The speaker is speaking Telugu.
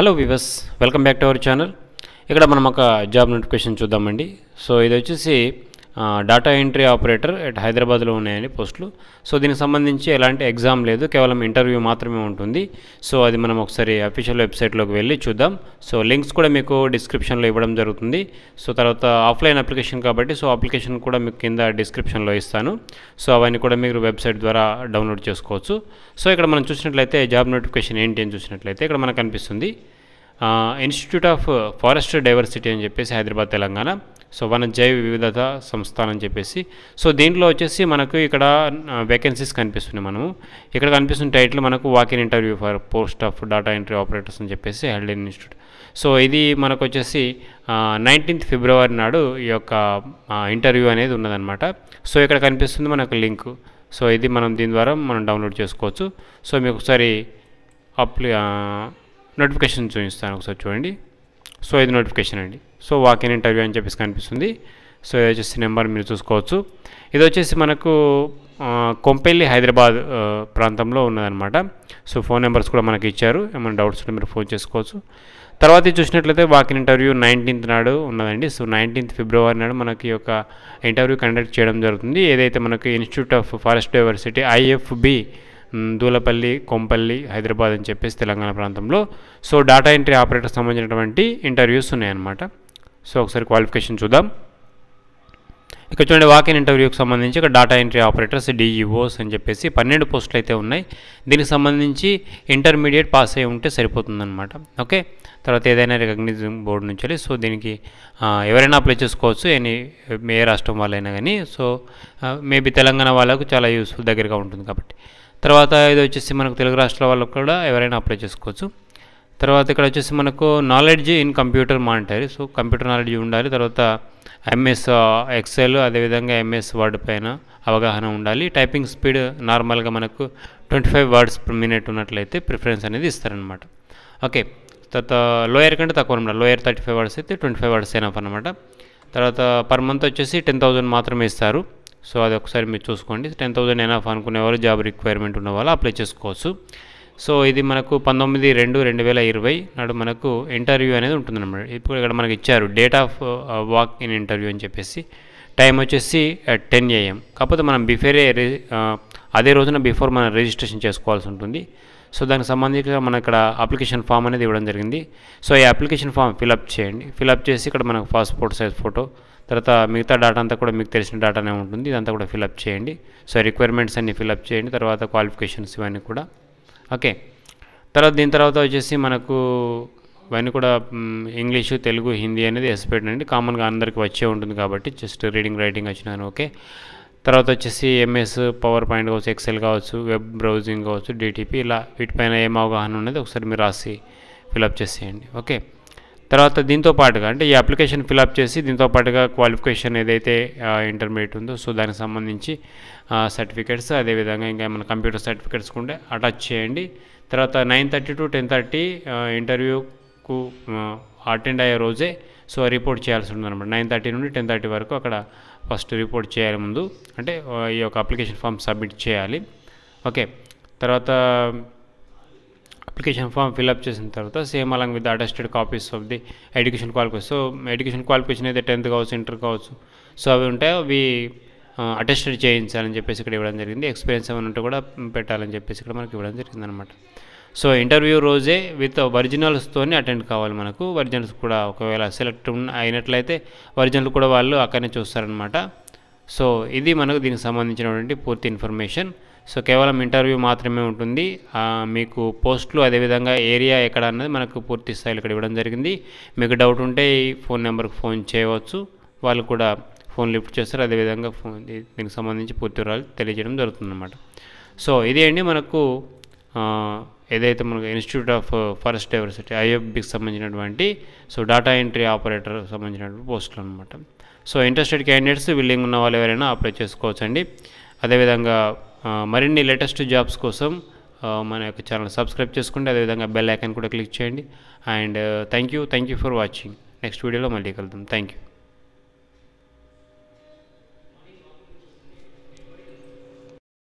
హలో వివస్ welcome back to our channel ఇక్కడ మనం ఒక జాబ్ నోటిఫికేషన్ చూద్దామండి సో ఇది వచ్చేసి డేటా ఎంట్రీ ఆపరేటర్ అట్ హైదరాబాద్లో ఉన్నాయని పోస్టులు సో దీనికి సంబంధించి ఎలాంటి ఎగ్జామ్ లేదు కేవలం ఇంటర్వ్యూ మాత్రమే ఉంటుంది సో అది మనం ఒకసారి అఫీషియల్ వెబ్సైట్లోకి వెళ్ళి చూద్దాం సో లింక్స్ కూడా మీకు డిస్క్రిప్షన్లో ఇవ్వడం జరుగుతుంది సో తర్వాత ఆఫ్లైన్ అప్లికేషన్ కాబట్టి సో అప్లికేషన్ కూడా మీకు కింద డిస్క్రిప్షన్లో ఇస్తాను సో అవన్నీ కూడా మీరు వెబ్సైట్ ద్వారా డౌన్లోడ్ చేసుకోవచ్చు సో ఇక్కడ మనం చూసినట్లయితే జాబ్ నోటిఫికేషన్ ఏంటి అని చూసినట్లయితే ఇక్కడ మనకు కనిపిస్తుంది ఇన్స్టిట్యూట్ ఆఫ్ ఫారెస్ట్ డైవర్సిటీ అని చెప్పేసి హైదరాబాద్ తెలంగాణ సో వన జైవ వివిధత సంస్థానం అని చెప్పేసి సో దీంట్లో వచ్చేసి మనకు ఇక్కడ వేకెన్సీస్ కనిపిస్తున్నాయి మనము ఇక్కడ కనిపిస్తున్న టైటిల్ మనకు walk in interview for post of data entry operators అని చెప్పేసి హెల్డ్ ఇన్స్టిట్యూట్ సో ఇది మనకు వచ్చేసి నైన్టీన్త్ ఫిబ్రవరి నాడు ఈ యొక్క ఇంటర్వ్యూ అనేది ఉన్నదనమాట సో ఇక్కడ కనిపిస్తుంది మనకు లింక్ సో ఇది మనం దీని ద్వారా మనం డౌన్లోడ్ చేసుకోవచ్చు సో మీకు ఒకసారి అప్లై నోటిఫికేషన్ చూపిస్తాను ఒకసారి చూడండి సో ఇది నోటిఫికేషన్ అండి సో వాకిన్ ఇంటర్వ్యూ అని చెప్పేసి కనిపిస్తుంది సో ఇది వచ్చేసి నెంబర్ మీరు చూసుకోవచ్చు ఇది వచ్చేసి మనకు కొంపెల్లి హైదరాబాద్ ప్రాంతంలో ఉన్నదనమాట సో ఫోన్ నెంబర్స్ కూడా మనకి ఇచ్చారు ఏమైనా డౌట్స్ ఉంటే మీరు ఫోన్ చేసుకోవచ్చు తర్వాత చూసినట్లయితే వాకిన్ ఇంటర్వ్యూ నైన్టీన్త్ నాడు ఉన్నదండి సో నైన్టీన్త్ ఫిబ్రవరి నాడు మనకి ఒక ఇంటర్వ్యూ కండక్ట్ చేయడం జరుగుతుంది ఏదైతే మనకి institute of forest diversity IFB Dulapally Kompally Hyderabad అని చెప్పేసి తెలంగాణ ప్రాంతంలో సో డాటా ఎంట్రీ ఆపరేటర్ సంబంధించినటువంటి ఇంటర్వ్యూస్ ఉన్నాయన్నమాట సో ఒకసారి క్వాలిఫికేషన్ చూద్దాం ఇక్కడ చూడండి వాక్ ఇంటర్వ్యూకి సంబంధించి ఇక్కడ డేటా ఎంట్రీ ఆపరేటర్స్ డిఈఓస్ అని చెప్పేసి పన్నెండు పోస్టులు అయితే ఉన్నాయి దీనికి సంబంధించి ఇంటర్మీడియట్ పాస్ అయి ఉంటే సరిపోతుందన్నమాట ఓకే తర్వాత ఏదైనా రికగ్నిజం బోర్డు నుంచి సో దీనికి ఎవరైనా అప్లై చేసుకోవచ్చు ఎనీ ఏ రాష్ట్రం వాళ్ళైనా కానీ సో మేబీ తెలంగాణ వాళ్ళకు చాలా యూస్ఫుల్ దగ్గరగా ఉంటుంది కాబట్టి తర్వాత ఇది వచ్చేసి మనకు తెలుగు రాష్ట్రాల వాళ్ళకు కూడా ఎవరైనా అప్లై చేసుకోవచ్చు తర్వాత ఇక్కడ వచ్చేసి మనకు knowledge in computer monitor so computer knowledge ఉండాలి తర్వాత ఎంఎస్ ఎక్సెల్ అదేవిధంగా ఎంఎస్ వర్డ్ పైన అవగాహన ఉండాలి టైపింగ్ స్పీడ్ నార్మల్గా మనకు twenty five words per minute ఉన్నట్లయితే ప్రిఫరెన్స్ అనేది ఇస్తారనమాట ఓకే తర్వాత లోయర్ కంటే తక్కువ అనమాట లోయర్ థర్టీ ఫైవ్ వర్డ్స్ అయితే ట్వంటీ ఫైవ్ వర్డ్స్ అయినా అనమాట తర్వాత పర్ మంత్ వచ్చేసి టెన్ థౌజండ్ మాత్రమే ఇస్తారు సో అది ఒకసారి మీరు చూసుకోండి టెన్ థౌజండ్ అనుకునే వాళ్ళు జాబ్ రిక్వైర్మెంట్ వాళ్ళు అప్లై చేసుకోవచ్చు సో ఇది మనకు పంతొమ్మిది రెండు రెండు వేల ఇరవై నాడు మనకు ఇంటర్వ్యూ అనేది ఉంటుందన్నమాట ఇప్పుడు ఇక్కడ మనకి ఇచ్చారు date of walk in interview అని చెప్పేసి టైం వచ్చేసి టెన్ uh, ఏఎం కాకపోతే మనం బిఫోరే uh, అదే రోజున బిఫోర్ మనం రిజిస్ట్రేషన్ చేసుకోవాల్సి ఉంటుంది సో దానికి సంబంధించి మన ఇక్కడ అప్లికేషన్ ఫామ్ అనేది ఇవ్వడం జరిగింది సో ఈ అప్లికేషన్ ఫామ్ ఫిలప్ చేయండి ఫిలప్ చేసి ఇక్కడ మనకు పాస్పోర్ట్ సైజ్ ఫోటో తర్వాత మిగతా డాటా అంతా కూడా మీకు తెలిసిన డాటానే ఉంటుంది ఇదంతా కూడా ఫిలప్ చేయండి సో రిక్వైర్మెంట్స్ అన్ని ఫిలప్ చేయండి తర్వాత క్వాలిఫికేషన్స్ ఇవన్నీ కూడా ఓకే తర్వాత దీని తర్వాత వచ్చేసి మనకు ఇవన్నీ కూడా ఇంగ్లీషు తెలుగు హిందీ అనేది ఎస్పెక్ట్ అండి కామన్గా అందరికి వచ్చే ఉంటుంది కాబట్టి జస్ట్ రీడింగ్ రైటింగ్ వచ్చినాను ఓకే తర్వాత వచ్చేసి ఎంఎస్ పవర్ పాయింట్ కావచ్చు ఎక్సెల్ కావచ్చు వెబ్ బ్రౌజింగ్ కావచ్చు డిటిపి ఇలా వీటిపైన ఏం అవగాహన ఉన్నది ఒకసారి మీరు రాసి ఫిలప్ చేసేయండి ఓకే తర్వాత దీంతో పాటుగా అంటే ఈ అప్లికేషన్ ఫిలప్ చేసి దీంతో పాటుగా క్వాలిఫికేషన్ ఏదైతే ఇంటర్మీడియట్ ఉందో సో దానికి సంబంధించి సర్టిఫికేట్స్ అదేవిధంగా ఇంకా ఏమైనా కంప్యూటర్ సర్టిఫికేట్స్ ఉంటే అటాచ్ చేయండి తర్వాత nine thirty to ten thirty ఇంటర్వ్యూకు అటెండ్ అయ్యే రోజే సో రిపోర్ట్ చేయాల్సి ఉందన్నమాట నైన్ థర్టీ నుండి టెన్ థర్టీ వరకు అక్కడ ఫస్ట్ రిపోర్ట్ చేయాలి ముందు అంటే ఈ యొక్క అప్లికేషన్ ఫామ్ సబ్మిట్ చేయాలి ఓకే తర్వాత అప్లికేషన్ ఫామ్ ఫిల్అప్ చేసిన తర్వాత same along with attested copies of the education qualification so education qualification అయితే టెన్త్ కావచ్చు ఇంటర్ కావచ్చు సో అవి ఉంటాయో అవి అటెస్టెడ్ చేయించాలని చెప్పేసి ఇక్కడ ఇవ్వడం జరిగింది ఎక్స్పీరియన్స్ ఏమైనా ఉంటే కూడా పెట్టాలని చెప్పేసి ఇక్కడ మనకి ఇవ్వడం జరిగింది అనమాట సో ఇంటర్వ్యూ రోజే విత్ ఒరిజినల్స్తోనే అటెండ్ కావాలి మనకు ఒరిజినల్స్ కూడా ఒకవేళ సెలెక్ట్ అయినట్లయితే ఒరిజినల్ కూడా వాళ్ళు అక్కడనే చూస్తారనమాట సో ఇది మనకు దీనికి సంబంధించినటువంటి పూర్తి ఇన్ఫర్మేషన్ సో కేవలం ఇంటర్వ్యూ మాత్రమే ఉంటుంది మీకు పోస్టులు అదేవిధంగా ఏరియా ఎక్కడ అన్నది మనకు పూర్తి స్థాయిలో ఇక్కడ ఇవ్వడం జరిగింది మీకు డౌట్ ఉంటే ఈ ఫోన్ నెంబర్కి ఫోన్ చేయవచ్చు వాళ్ళు కూడా ఫోన్ లిఫ్ట్ చేస్తారు అదేవిధంగా ఫోన్ దీనికి సంబంధించి పూర్తి వివరాలు తెలియజేయడం జరుగుతుందన్నమాట సో ఇదే అండి మనకు ఏదైతే మనకు ఇన్స్టిట్యూట్ ఆఫ్ ఫారెస్ట్ డైవర్సిటీ ఐఎఫ్బికి సంబంధించినటువంటి సో డేటా ఎంట్రీ ఆపరేటర్ సంబంధించినటువంటి పోస్టులు అనమాట సో ఇంట్రెస్టెడ్ క్యాండిడేట్స్ విల్లింగ్ ఉన్న వాళ్ళు ఎవరైనా అప్లై చేసుకోవచ్చండి అదేవిధంగా మరిన్ని లేటెస్ట్ జాబ్స్ కోసం మన యొక్క ఛానల్ సబ్స్క్రైబ్ చేసుకోండి అదేవిధంగా బెల్ ఐకాన్ కూడా క్లిక్ చేయండి and thank you thank you for watching next వీడియోలో మళ్ళీ కలుద్దాం థ్యాంక్ యూ